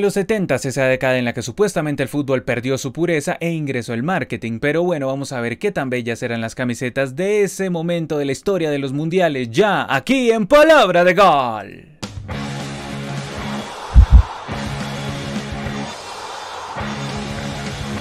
los 70 esa década en la que supuestamente el fútbol perdió su pureza e ingresó el marketing, pero bueno, vamos a ver qué tan bellas eran las camisetas de ese momento de la historia de los mundiales, ya aquí en Palabra de Gol.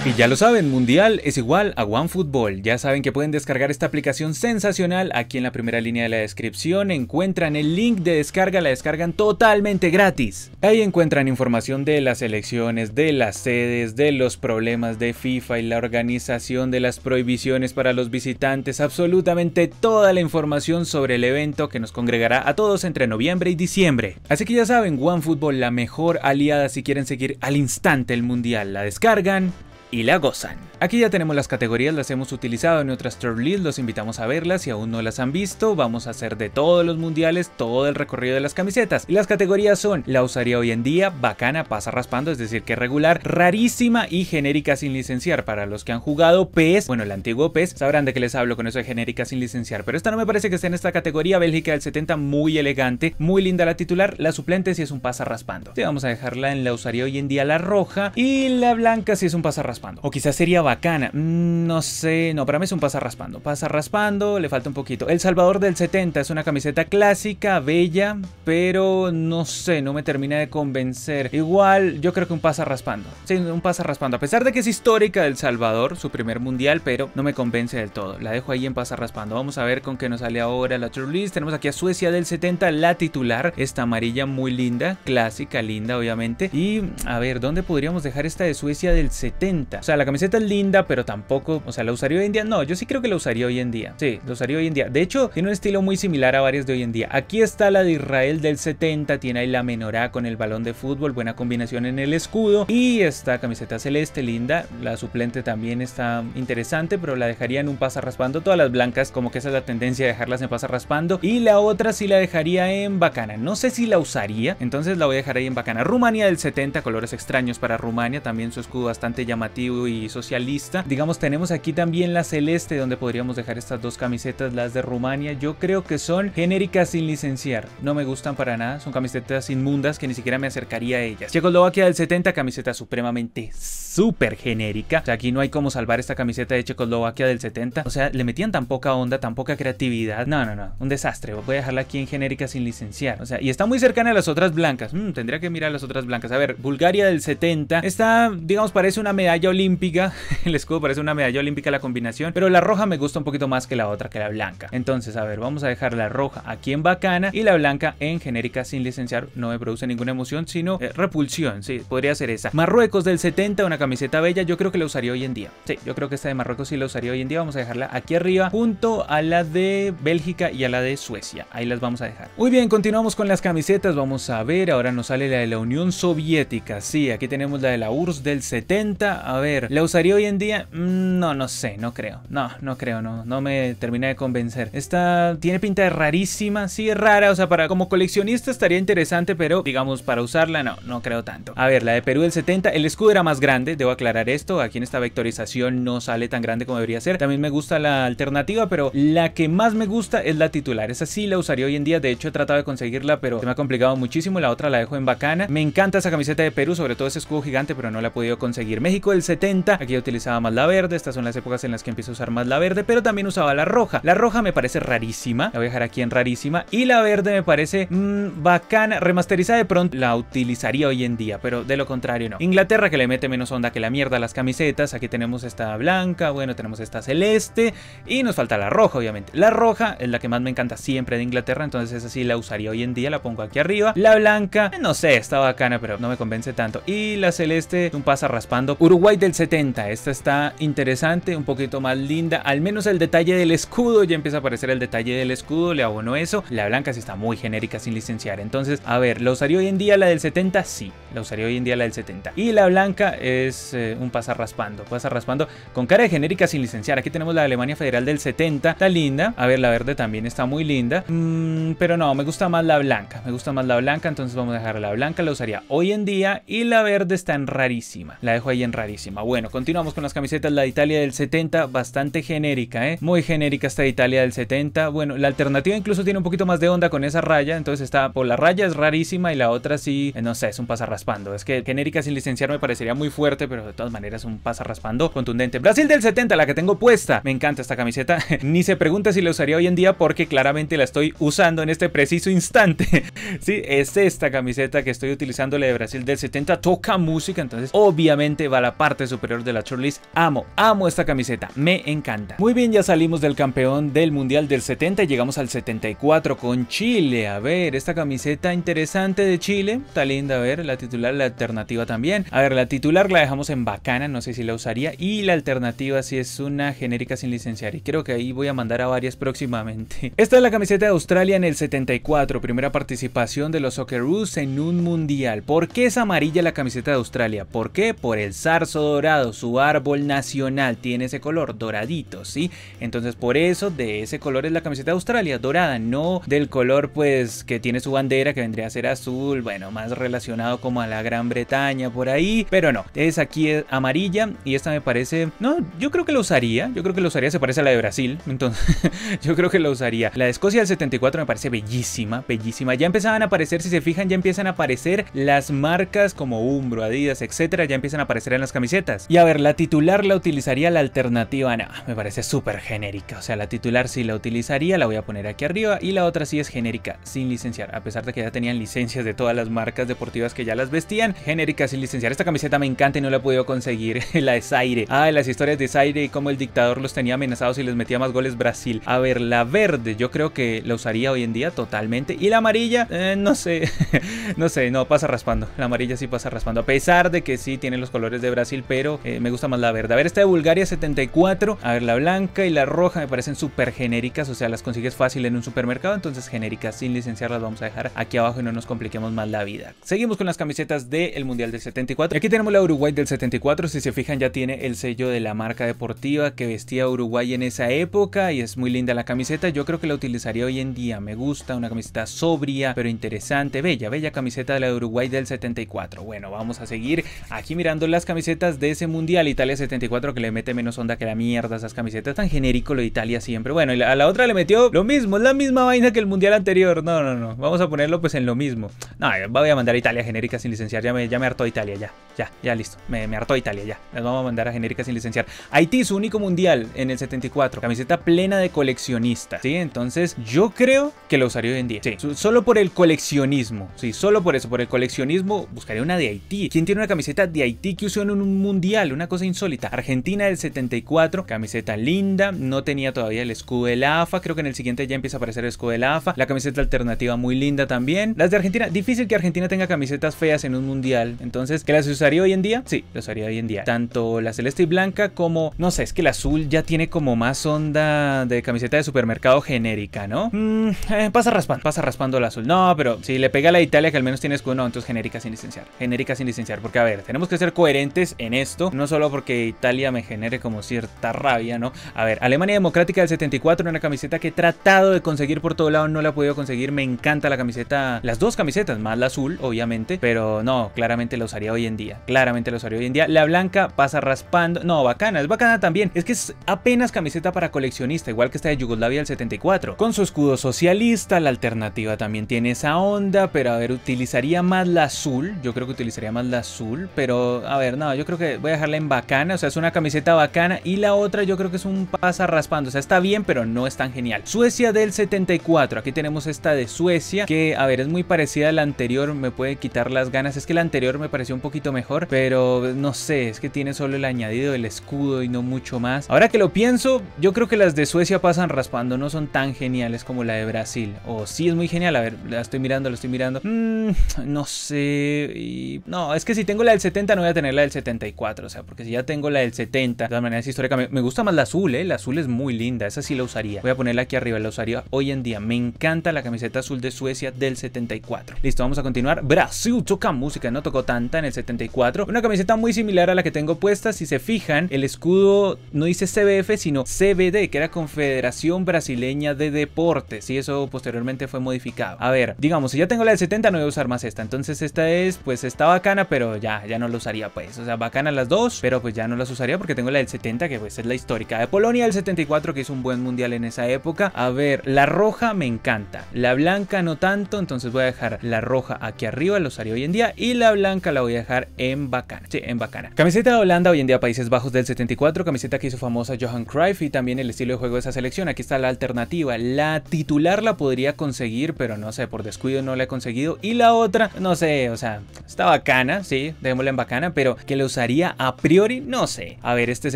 Y ya lo saben, Mundial es igual a OneFootball. Ya saben que pueden descargar esta aplicación sensacional. Aquí en la primera línea de la descripción encuentran el link de descarga, la descargan totalmente gratis. Ahí encuentran información de las elecciones, de las sedes, de los problemas de FIFA y la organización de las prohibiciones para los visitantes. Absolutamente toda la información sobre el evento que nos congregará a todos entre noviembre y diciembre. Así que ya saben, OneFootball la mejor aliada si quieren seguir al instante el Mundial. La descargan y la gozan. Aquí ya tenemos las categorías, las hemos utilizado en otras Tour Leads, los invitamos a verlas si aún no las han visto, vamos a hacer de todos los mundiales todo el recorrido de las camisetas. Y las categorías son, la usaría hoy en día, bacana, pasa raspando, es decir que regular, rarísima y genérica sin licenciar. Para los que han jugado PES, bueno el antiguo PES, sabrán de qué les hablo con eso de genérica sin licenciar, pero esta no me parece que esté en esta categoría, Bélgica del 70 muy elegante, muy linda la titular, la suplente si es un pasa raspando. Sí, vamos a dejarla en la usaría hoy en día la roja y la blanca si es un pasa raspando o quizás sería bacana. Mm, no sé, no, para mí es un pasa raspando. Pasa raspando, le falta un poquito. El Salvador del 70 es una camiseta clásica, bella, pero no sé, no me termina de convencer. Igual, yo creo que un pasa raspando. Sí, un pasa raspando. A pesar de que es histórica El Salvador, su primer mundial, pero no me convence del todo. La dejo ahí en pasa raspando. Vamos a ver con qué nos sale ahora la true list. Tenemos aquí a Suecia del 70, la titular. Esta amarilla muy linda, clásica, linda, obviamente. Y a ver, ¿dónde podríamos dejar esta de Suecia del 70? O sea, la camiseta es linda, pero tampoco, o sea, la usaría hoy en día. No, yo sí creo que la usaría hoy en día. Sí, la usaría hoy en día. De hecho, tiene un estilo muy similar a varias de hoy en día. Aquí está la de Israel del 70, tiene ahí la menorá con el balón de fútbol, buena combinación en el escudo. Y esta camiseta celeste, linda. La suplente también está interesante, pero la dejaría en un pasa raspando. Todas las blancas, como que esa es la tendencia de dejarlas en pasa raspando. Y la otra sí la dejaría en bacana. No sé si la usaría, entonces la voy a dejar ahí en bacana. Rumania del 70, colores extraños para Rumania, también su escudo bastante llamativo y socialista. Digamos, tenemos aquí también la celeste donde podríamos dejar estas dos camisetas, las de Rumania. Yo creo que son genéricas sin licenciar. No me gustan para nada, son camisetas inmundas que ni siquiera me acercaría a ellas. Checoslovaquia del 70, camiseta supremamente súper genérica. O sea, aquí no hay como salvar esta camiseta de Checoslovaquia del 70. O sea, le metían tan poca onda, tan poca creatividad. No, no, no. Un desastre. Voy a dejarla aquí en genérica sin licenciar. O sea, y está muy cercana a las otras blancas. Mmm, tendría que mirar las otras blancas. A ver, Bulgaria del 70. Esta, digamos, parece una medalla olímpica. El escudo parece una medalla olímpica la combinación. Pero la roja me gusta un poquito más que la otra, que la blanca. Entonces, a ver, vamos a dejar la roja aquí en bacana y la blanca en genérica sin licenciar. No me produce ninguna emoción, sino eh, repulsión. Sí, podría ser esa. Marruecos del 70, una camiseta bella, yo creo que la usaría hoy en día. Sí, yo creo que esta de Marruecos sí la usaría hoy en día. Vamos a dejarla aquí arriba, junto a la de Bélgica y a la de Suecia. Ahí las vamos a dejar. Muy bien, continuamos con las camisetas. Vamos a ver, ahora nos sale la de la Unión Soviética. Sí, aquí tenemos la de la URSS del 70. A ver, ¿la usaría hoy en día? Mm, no, no sé, no creo. No, no creo, no. No me termina de convencer. Esta tiene pinta de rarísima. Sí, es rara. O sea, para como coleccionista estaría interesante, pero digamos, para usarla, no, no creo tanto. A ver, la de Perú del 70. El escudo era más grande debo aclarar esto, aquí en esta vectorización no sale tan grande como debería ser. También me gusta la alternativa, pero la que más me gusta es la titular. Esa sí la usaría hoy en día, de hecho he tratado de conseguirla, pero se me ha complicado muchísimo. La otra la dejo en bacana. Me encanta esa camiseta de Perú, sobre todo ese escudo gigante, pero no la he podido conseguir. México del 70, aquí utilizaba más la verde. Estas son las épocas en las que empiezo a usar más la verde, pero también usaba la roja. La roja me parece rarísima, la voy a dejar aquí en rarísima. Y la verde me parece mm, bacana, remasterizada de pronto la utilizaría hoy en día, pero de lo contrario no. Inglaterra que le mete menos onda que la mierda las camisetas. Aquí tenemos esta blanca, bueno, tenemos esta celeste y nos falta la roja, obviamente. La roja es la que más me encanta siempre de Inglaterra, entonces esa sí la usaría hoy en día, la pongo aquí arriba. La blanca, eh, no sé, está bacana, pero no me convence tanto. Y la celeste, un pasa raspando. Uruguay del 70, esta está interesante, un poquito más linda, al menos el detalle del escudo, ya empieza a aparecer el detalle del escudo, le abono eso. La blanca sí está muy genérica sin licenciar, entonces, a ver, ¿la usaría hoy en día la del 70? Sí, la usaría hoy en día la del 70. Y la blanca es es eh, un pasar raspando, pasa raspando con cara de genérica sin licenciar. Aquí tenemos la Alemania Federal del 70, está linda. A ver, la verde también está muy linda, mm, pero no, me gusta más la blanca, me gusta más la blanca, entonces vamos a dejar la blanca, la usaría hoy en día y la verde está en rarísima, la dejo ahí en rarísima. Bueno, continuamos con las camisetas, la de Italia del 70, bastante genérica, ¿eh? muy genérica esta de Italia del 70. Bueno, la alternativa incluso tiene un poquito más de onda con esa raya, entonces está por la raya es rarísima y la otra sí, eh, no sé, es un pasar raspando. Es que genérica sin licenciar me parecería muy fuerte pero de todas maneras un pasa raspando contundente. Brasil del 70, la que tengo puesta. Me encanta esta camiseta. Ni se pregunta si la usaría hoy en día porque claramente la estoy usando en este preciso instante. sí, es esta camiseta que estoy utilizando, la de Brasil del 70. Toca música, entonces obviamente va a la parte superior de la shortlist. Amo, amo esta camiseta. Me encanta. Muy bien, ya salimos del campeón del Mundial del 70 y llegamos al 74 con Chile. A ver, esta camiseta interesante de Chile. Está linda, a ver, la titular, la alternativa también. A ver, la titular la de en bacana, no sé si la usaría. Y la alternativa si es una genérica sin licenciar. Y creo que ahí voy a mandar a varias próximamente. Esta es la camiseta de Australia en el 74, primera participación de los Socceroos en un mundial. ¿Por qué es amarilla la camiseta de Australia? ¿Por qué? Por el zarzo dorado, su árbol nacional tiene ese color doradito, ¿sí? Entonces por eso de ese color es la camiseta de Australia, dorada, no del color pues que tiene su bandera que vendría a ser azul, bueno, más relacionado como a la Gran Bretaña por ahí, pero no, esa aquí es eh, amarilla y esta me parece... No, yo creo que la usaría. Yo creo que la usaría, se parece a la de Brasil. Entonces, yo creo que la usaría. La de Escocia del 74 me parece bellísima, bellísima. Ya empezaban a aparecer, si se fijan, ya empiezan a aparecer las marcas como Umbro, Adidas, etcétera. Ya empiezan a aparecer en las camisetas. Y a ver, la titular la utilizaría la alternativa. No, me parece súper genérica. O sea, la titular sí la utilizaría, la voy a poner aquí arriba. Y la otra sí es genérica, sin licenciar. A pesar de que ya tenían licencias de todas las marcas deportivas que ya las vestían. Genérica sin licenciar. Esta camiseta me encanta no la he podido conseguir, la de Zaire. Ah, las historias de Zaire y cómo el dictador los tenía amenazados y les metía más goles Brasil. A ver, la verde, yo creo que la usaría hoy en día totalmente. Y la amarilla, eh, no sé, no sé, no, pasa raspando. La amarilla sí pasa raspando, a pesar de que sí tiene los colores de Brasil, pero eh, me gusta más la verde. A ver, esta de Bulgaria 74, a ver, la blanca y la roja me parecen súper genéricas, o sea, las consigues fácil en un supermercado, entonces genéricas sin licenciar las vamos a dejar aquí abajo y no nos compliquemos más la vida. Seguimos con las camisetas del Mundial del 74. Aquí tenemos la Uruguay del 74, si se fijan ya tiene el sello de la marca deportiva que vestía Uruguay en esa época y es muy linda la camiseta, yo creo que la utilizaría hoy en día, me gusta, una camiseta sobria pero interesante, bella, bella camiseta de la Uruguay del 74. Bueno, vamos a seguir aquí mirando las camisetas de ese mundial, Italia 74 que le mete menos onda que la mierda, esas camisetas tan genérico lo de Italia siempre, bueno, a la otra le metió lo mismo, la misma vaina que el mundial anterior, no, no, no, vamos a ponerlo pues en lo mismo, no, voy a mandar Italia genérica sin licenciar, ya me, ya me hartó Italia, ya, ya, ya listo. Me, hartó Italia ya. Las vamos a mandar a genérica sin licenciar. Haití, su único mundial en el 74. Camiseta plena de coleccionistas. Sí, entonces yo creo que lo usaría hoy en día. Sí, solo por el coleccionismo. Sí, solo por eso, por el coleccionismo, buscaría una de Haití. ¿Quién tiene una camiseta de Haití que usó en un mundial? Una cosa insólita. Argentina del 74. Camiseta linda. No tenía todavía el escudo de la AFA. Creo que en el siguiente ya empieza a aparecer el escudo de la AFA. La camiseta alternativa muy linda también. Las de Argentina. Difícil que Argentina tenga camisetas feas en un mundial. Entonces, ¿qué las usaría hoy en día? Sí, lo usaría hoy en día. Tanto la celeste y blanca como, no sé, es que el azul ya tiene como más onda de camiseta de supermercado genérica, ¿no? Mm, eh, pasa raspando, pasa raspando la azul. No, pero si le pega a la Italia que al menos tienes escudo, no, entonces genérica sin licenciar. Genérica sin licenciar, porque a ver, tenemos que ser coherentes en esto, no solo porque Italia me genere como cierta rabia, ¿no? A ver, Alemania Democrática del 74, una camiseta que he tratado de conseguir por todo lado, no la he podido conseguir, me encanta la camiseta, las dos camisetas, más la azul, obviamente, pero no, claramente la usaría hoy en día, claramente la Hoy en día la blanca pasa raspando. No, bacana, es bacana también. Es que es apenas camiseta para coleccionista, igual que esta de Yugoslavia del 74. Con su escudo socialista, la alternativa también tiene esa onda, pero a ver, utilizaría más la azul. Yo creo que utilizaría más la azul, pero a ver, no, yo creo que voy a dejarla en bacana. O sea, es una camiseta bacana y la otra yo creo que es un pasa raspando. O sea, está bien, pero no es tan genial. Suecia del 74. Aquí tenemos esta de Suecia, que a ver, es muy parecida a la anterior. Me puede quitar las ganas. Es que la anterior me pareció un poquito mejor, pero no sé, es que tiene solo el añadido del escudo y no mucho más. Ahora que lo pienso, yo creo que las de Suecia pasan raspando, no son tan geniales como la de Brasil. O sí es muy genial, a ver, la estoy mirando, la estoy mirando. Mm, no sé, y... no, es que si tengo la del 70 no voy a tener la del 74, o sea, porque si ya tengo la del 70, de todas maneras histórica, me, gusta más la azul, ¿eh? La azul es muy linda, esa sí la usaría. Voy a ponerla aquí arriba, la usaría hoy en día. Me encanta la camiseta azul de Suecia del 74. Listo, vamos a continuar. Brasil toca música, no tocó tanta en el 74. Una camiseta Está muy similar a la que tengo puesta. Si se fijan, el escudo no dice CBF, sino CBD, que era Confederación Brasileña de Deportes. Y eso posteriormente fue modificado. A ver, digamos, si ya tengo la del 70, no voy a usar más esta. Entonces esta es, pues está bacana, pero ya, ya no la usaría pues. O sea, bacana las dos, pero pues ya no las usaría porque tengo la del 70, que pues es la histórica de Polonia del 74, que es un buen mundial en esa época. A ver, la roja me encanta. La blanca no tanto, entonces voy a dejar la roja aquí arriba, la usaría hoy en día. Y la blanca la voy a dejar en bacana en bacana. Camiseta de Holanda, hoy en día Países Bajos del 74, camiseta que hizo famosa Johan Cruyff y también el estilo de juego de esa selección. Aquí está la alternativa. La titular la podría conseguir, pero no sé, por descuido no la he conseguido. Y la otra, no sé, o sea, está bacana, sí, dejémosla en bacana, pero que la usaría a priori, no sé. A ver, este es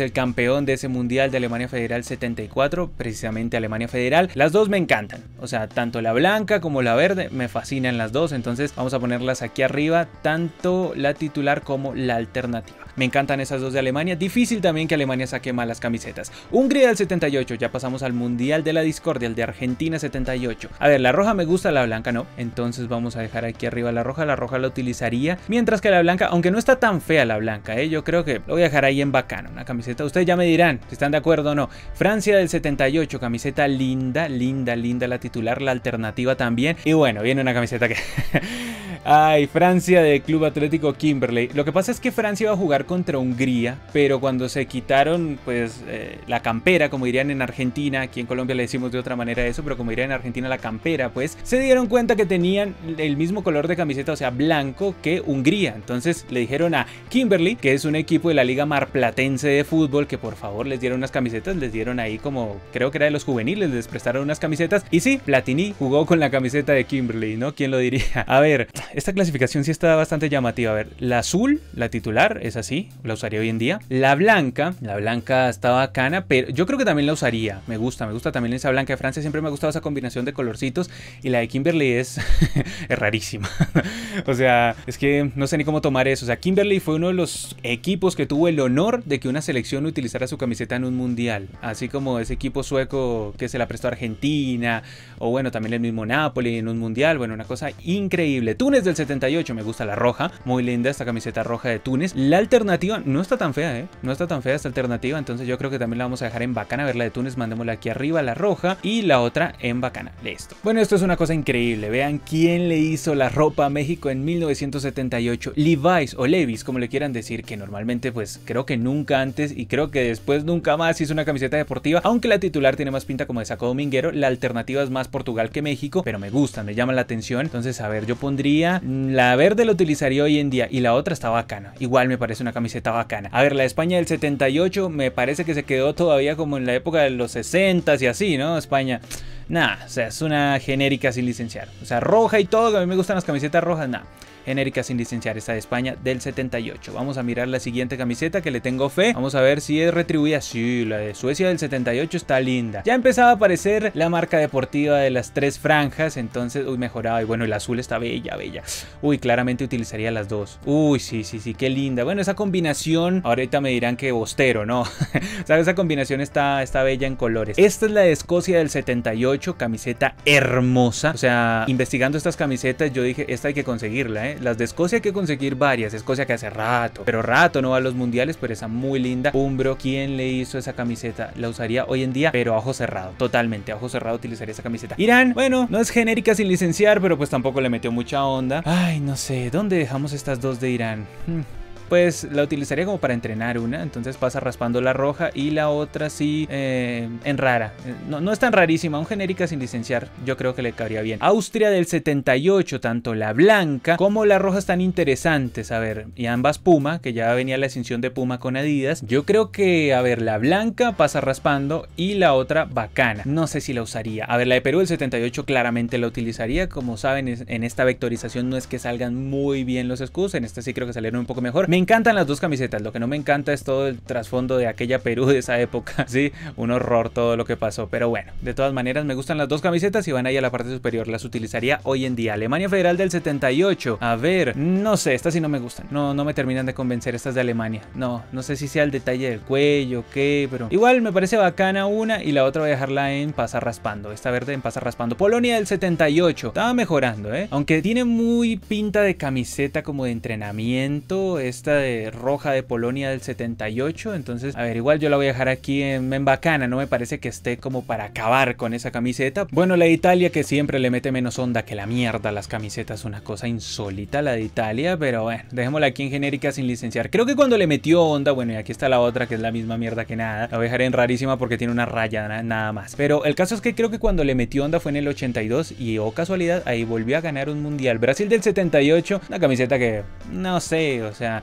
el campeón de ese mundial de Alemania Federal 74, precisamente Alemania Federal. Las dos me encantan, o sea, tanto la blanca como la verde, me fascinan las dos, entonces vamos a ponerlas aquí arriba, tanto la titular como la alternativa. Me encantan esas dos de Alemania, difícil también que Alemania saque malas camisetas. Hungría del 78, ya pasamos al Mundial de la Discordia, el de Argentina 78. A ver, la roja me gusta, la blanca no, entonces vamos a dejar aquí arriba la roja, la roja la utilizaría, mientras que la blanca, aunque no está tan fea la blanca, ¿eh? yo creo que lo voy a dejar ahí en bacano. una camiseta, ustedes ya me dirán si están de acuerdo o no. Francia del 78, camiseta linda, linda, linda la titular, la alternativa también, y bueno, viene una camiseta que... Ay, Francia de Club Atlético Kimberley. Lo que pasa es que Francia iba a jugar contra Hungría, pero cuando se quitaron pues eh, la campera, como dirían en Argentina, aquí en Colombia le decimos de otra manera eso, pero como dirían en Argentina la campera, pues se dieron cuenta que tenían el mismo color de camiseta, o sea, blanco que Hungría. Entonces le dijeron a Kimberley, que es un equipo de la Liga Marplatense de fútbol, que por favor les dieron unas camisetas, les dieron ahí como creo que era de los juveniles, les prestaron unas camisetas y sí, Platini jugó con la camiseta de Kimberley, ¿no? ¿Quién lo diría? A ver, esta clasificación sí está bastante llamativa. A ver, la azul, la titular, es así, la usaría hoy en día. La blanca, la blanca está bacana, pero yo creo que también la usaría. Me gusta, me gusta también esa blanca de Francia. Siempre me ha gustado esa combinación de colorcitos. Y la de Kimberly es, rarísima. o sea, es que no sé ni cómo tomar eso. O sea, Kimberly fue uno de los equipos que tuvo el honor de que una selección utilizara su camiseta en un mundial. Así como ese equipo sueco que se la prestó a Argentina. O bueno, también el mismo Napoli en un mundial. Bueno, una cosa increíble. Túnez del 78, me gusta la roja, muy linda esta camiseta roja de Túnez. La alternativa no está tan fea, ¿eh? No está tan fea esta alternativa, entonces yo creo que también la vamos a dejar en bacana, a ver la de Túnez, mandémosla aquí arriba, la roja, y la otra en bacana, listo. Bueno, esto es una cosa increíble, vean quién le hizo la ropa a México en 1978, Levi's o Levi's, como le quieran decir, que normalmente pues creo que nunca antes y creo que después nunca más hizo una camiseta deportiva, aunque la titular tiene más pinta como de saco dominguero, la alternativa es más Portugal que México, pero me gusta, me llama la atención, entonces a ver, yo pondría la verde la utilizaría hoy en día y la otra está bacana. Igual me parece una camiseta bacana. A ver, la España del 78 me parece que se quedó todavía como en la época de los 60 y así, ¿no? España. Nada, o sea, es una genérica sin licenciar. O sea, roja y todo, que a mí me gustan las camisetas rojas, nada genérica sin licenciar, esta de España del 78. Vamos a mirar la siguiente camiseta que le tengo fe. Vamos a ver si es retribuida. Sí, la de Suecia del 78 está linda. Ya empezaba a aparecer la marca deportiva de las tres franjas, entonces, uy, mejoraba. Y bueno, el azul está bella, bella. Uy, claramente utilizaría las dos. Uy, sí, sí, sí, qué linda. Bueno, esa combinación, ahorita me dirán que bostero, ¿no? ¿Sabes? Esa combinación está, está bella en colores. Esta es la de Escocia del 78, camiseta hermosa. O sea, investigando estas camisetas, yo dije, esta hay que conseguirla, ¿eh? Las de Escocia hay que conseguir varias. Escocia que hace rato, pero rato no va a los mundiales, pero esa muy linda. Umbro, ¿quién le hizo esa camiseta? La usaría hoy en día, pero a ojo cerrado. Totalmente, a ojo cerrado utilizaría esa camiseta. Irán, bueno, no es genérica sin licenciar, pero pues tampoco le metió mucha onda. Ay, no sé, ¿dónde dejamos estas dos de Irán? Hmm pues la utilizaría como para entrenar una. Entonces pasa raspando la roja y la otra sí eh, en rara. Eh, no, no es tan rarísima, un genérica sin licenciar yo creo que le cabría bien. Austria del 78, tanto la blanca como la roja están interesantes. A ver, y ambas Puma, que ya venía la extinción de Puma con Adidas. Yo creo que, a ver, la blanca pasa raspando y la otra bacana. No sé si la usaría. A ver, la de Perú del 78 claramente la utilizaría. Como saben, en esta vectorización no es que salgan muy bien los escudos. En esta sí creo que salieron un poco mejor. Me encantan las dos camisetas, lo que no me encanta es todo el trasfondo de aquella Perú de esa época, sí, un horror todo lo que pasó, pero bueno, de todas maneras me gustan las dos camisetas y van ahí a la parte superior, las utilizaría hoy en día. Alemania Federal del 78, a ver, no sé, estas sí no me gustan, no, no me terminan de convencer estas de Alemania, no, no sé si sea el detalle del cuello, qué, pero igual me parece bacana una y la otra voy a dejarla en pasar raspando, esta verde en pasar raspando. Polonia del 78, estaba mejorando, eh, aunque tiene muy pinta de camiseta como de entrenamiento, de roja de Polonia del 78. Entonces, a ver, igual yo la voy a dejar aquí en, bacana, no me parece que esté como para acabar con esa camiseta. Bueno, la de Italia que siempre le mete menos onda que la mierda las camisetas, una cosa insólita la de Italia, pero bueno, dejémosla aquí en genérica sin licenciar. Creo que cuando le metió onda, bueno, y aquí está la otra que es la misma mierda que nada. La voy a dejar en rarísima porque tiene una raya nada más. Pero el caso es que creo que cuando le metió onda fue en el 82 y oh casualidad, ahí volvió a ganar un mundial. Brasil del 78, una camiseta que no sé, o sea,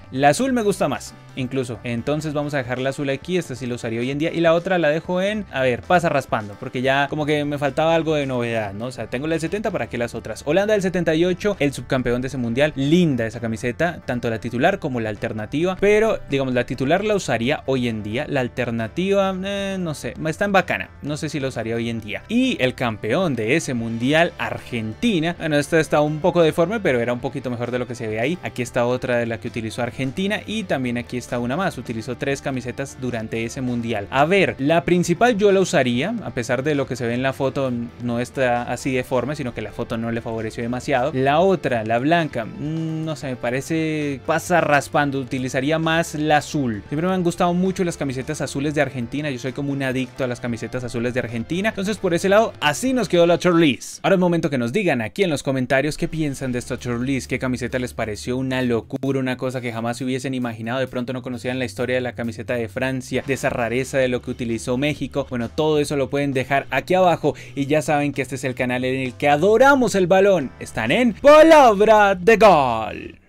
La azul me gusta más, incluso. Entonces vamos a dejar la azul aquí, esta sí la usaría hoy en día. Y la otra la dejo en, a ver, pasa raspando, porque ya como que me faltaba algo de novedad, ¿no? O sea, tengo la del 70, ¿para qué las otras? Holanda del 78, el subcampeón de ese mundial. Linda esa camiseta, tanto la titular como la alternativa. Pero, digamos, la titular la usaría hoy en día. La alternativa, eh, no sé, está en bacana. No sé si la usaría hoy en día. Y el campeón de ese mundial, Argentina. Bueno, esta está un poco deforme, pero era un poquito mejor de lo que se ve ahí. Aquí está otra de la que utilizó Argentina y también aquí está una más, utilizó tres camisetas durante ese mundial. A ver, la principal yo la usaría, a pesar de lo que se ve en la foto no está así de deforme, sino que la foto no le favoreció demasiado. La otra, la blanca, mm, no sé, me parece pasa raspando, utilizaría más la azul. Siempre me han gustado mucho las camisetas azules de Argentina, yo soy como un adicto a las camisetas azules de Argentina, entonces por ese lado así nos quedó la Charlize. Ahora es momento que nos digan aquí en los comentarios qué piensan de esta Charlize, qué camiseta les pareció una locura, una cosa que jamás si se hubiesen imaginado, de pronto no conocían la historia de la camiseta de Francia, de esa rareza de lo que utilizó México. Bueno, todo eso lo pueden dejar aquí abajo y ya saben que este es el canal en el que adoramos el balón. Están en Palabra de Gol.